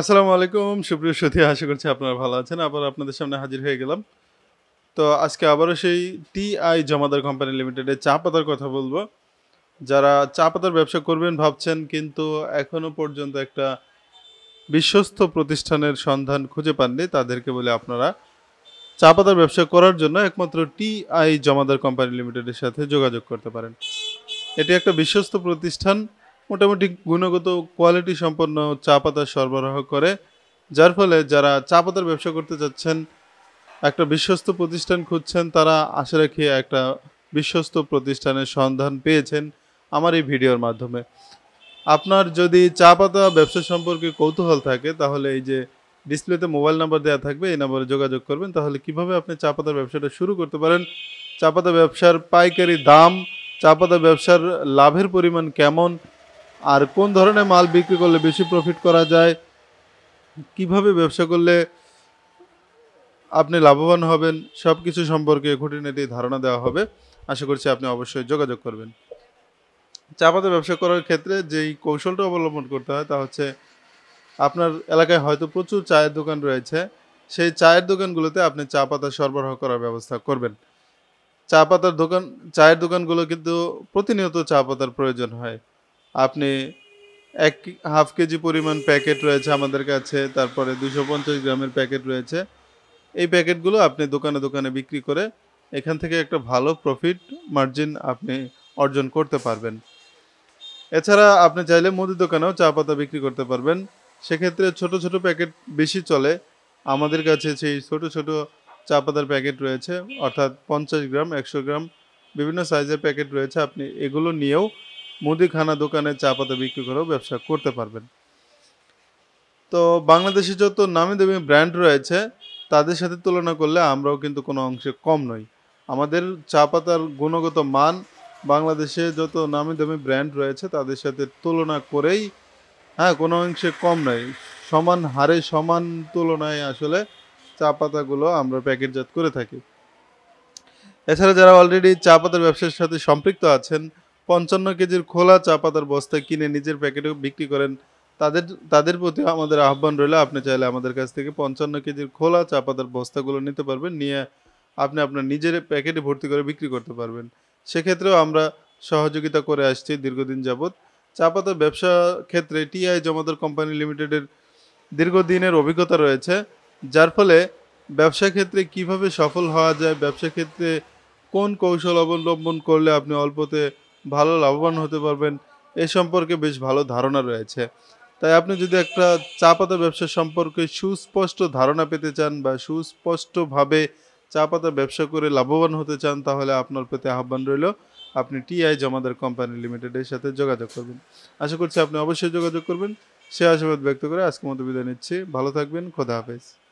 আসসালামু আলাইকুম সুপ্রিয় সাথী আশা করছি আপনারা ভালো আছেন আবার আপনাদের সামনে হাজির হয়ে গেলাম তো আজকে আবারও সেই টিআই জমাদার কোম্পানি লিমিটেডের চা পাতার কথা বলবো যারা চা পাতার ব্যবসা করবেন ভাবছেন কিন্তু এখনও পর্যন্ত একটা বিশ্বস্ত প্রতিষ্ঠানের সন্ধান খুঁজে পাননি তাদেরকে বলে আপনারা চা পাতার ব্যবসা করার জন্য একমাত্র টিআই জমাদার কোম্পানি লিমিটেডের সাথে যোগাযোগ করতে পারেন এটি একটা বিশ্বস্ত প্রতিষ্ঠান মোটামুটি গুণগত কোয়ালিটি সম্পন্ন চা পাতা সরবরাহ করে যার ফলে যারা চা পাতার ব্যবসা করতে যাচ্ছেন একটা বিশ্বস্ত প্রতিষ্ঠান খুঁজছেন তারা আশা রাখি একটা বিশ্বস্ত প্রতিষ্ঠানের সন্ধান পেয়েছেন আমার এই ভিডিওর মাধ্যমে আপনার যদি চা পাতা ব্যবসা সম্পর্কে কৌতূহল থাকে তাহলে এই যে ডিসপ্লেতে মোবাইল নাম্বার দেওয়া থাকবে এই নাম্বারে যোগাযোগ করবেন তাহলে কিভাবে আপনি চা পাতার ব্যবসাটা শুরু করতে পারেন চা পাতা ব্যবসার পাইকারি দাম চা পাতা ব্যবসার লাভের পরিমাণ কেমন আর কোন ধরনের মাল বিক্রি করলে বেশি প্রফিট করা যায় কিভাবে ব্যবসা করলে আপনি লাভবান হবেন সব কিছু সম্পর্কে খুঁটিনাটি ধারণা দেওয়া হবে আশা করছি আপনি অবশ্যই যোগাযোগ করবেন চা ব্যবসা করার ক্ষেত্রে যেই কৌশলটা অবলম্বন করতে হয় তা হচ্ছে আপনার এলাকায় হয়তো প্রচুর চায়ের দোকান রয়েছে সেই চায়ের দোকানগুলোতে আপনি চা পাতা সরবরাহ করার ব্যবস্থা করবেন চা পাতার দোকান চায়ের দোকানগুলো কিন্তু প্রতিনিয়ত চা পাতার প্রয়োজন হয় আপনি এক হাফ কেজি পরিমাণ প্যাকেট রয়েছে আমাদের কাছে তারপরে দুশো পঞ্চাশ গ্রামের প্যাকেট রয়েছে এই প্যাকেটগুলো আপনি দোকানে দোকানে বিক্রি করে এখান থেকে একটা ভালো প্রফিট মার্জিন আপনি অর্জন করতে পারবেন এছাড়া আপনি চাইলে মুদি দোকানেও চা পাতা বিক্রি করতে পারবেন সেক্ষেত্রে ছোট ছোট প্যাকেট বেশি চলে আমাদের কাছে সেই ছোট ছোট চা পাতার প্যাকেট রয়েছে অর্থাৎ পঞ্চাশ গ্রাম একশো গ্রাম বিভিন্ন সাইজের প্যাকেট রয়েছে আপনি এগুলো নিয়েও মুদিখানা দোকানে চা পাতা বিক্রি করেও ব্যবসা করতে পারবেন তো বাংলাদেশে যত নামি দামি ব্র্যান্ড রয়েছে তাদের সাথে তুলনা করলে আমরাও কিন্তু কোনো অংশে কম নই আমাদের চা পাতার গুণগত মান বাংলাদেশে যত নামি দামি ব্র্যান্ড রয়েছে তাদের সাথে তুলনা করেই হ্যাঁ কোনো অংশে কম নয় সমান হারে সমান তুলনায় আসলে চা পাতাগুলো আমরা প্যাকেটজাত করে থাকি এছাড়া যারা অলরেডি চা পাতার ব্যবসার সাথে সম্পৃক্ত আছেন পঞ্চান্ন কেজির খোলা চা পাতার বস্তা কিনে নিজের প্যাকেটে বিক্রি করেন তাদের তাদের প্রতি আমাদের আহ্বান রইল আপনি চাইলে আমাদের কাছ থেকে পঞ্চান্ন কেজির খোলা চা পাতার বস্তাগুলো নিতে পারবেন নিয়ে আপনি আপনার নিজের প্যাকেটে ভর্তি করে বিক্রি করতে পারবেন সেক্ষেত্রেও আমরা সহযোগিতা করে আসছি দীর্ঘদিন যাবৎ চা পাতার ব্যবসা ক্ষেত্রে টিআই জমাদার কোম্পানি লিমিটেডের দীর্ঘদিনের অভিজ্ঞতা রয়েছে যার ফলে ব্যবসা ক্ষেত্রে কিভাবে সফল হওয়া যায় ব্যবসা ক্ষেত্রে কোন কৌশল অবলম্বন করলে আপনি অল্পতে ভালো লাভবান হতে পারবেন এ সম্পর্কে বেশ ভালো ধারণা রয়েছে তাই আপনি যদি একটা চা পাতা ব্যবসা সম্পর্কে সুস্পষ্ট ধারণা পেতে চান বা সুস্পষ্টভাবে চা পাতা ব্যবসা করে লাভবান হতে চান তাহলে আপনার প্রতি আহ্বান রইল আপনি টিআই জমাদার কোম্পানি লিমিটেডের সাথে যোগাযোগ করবেন আশা করছি আপনি অবশ্যই যোগাযোগ করবেন সে আশাবাদ ব্যক্ত করে আজকে মতো বিদায় নিচ্ছি ভালো থাকবেন খোদা হাফেজ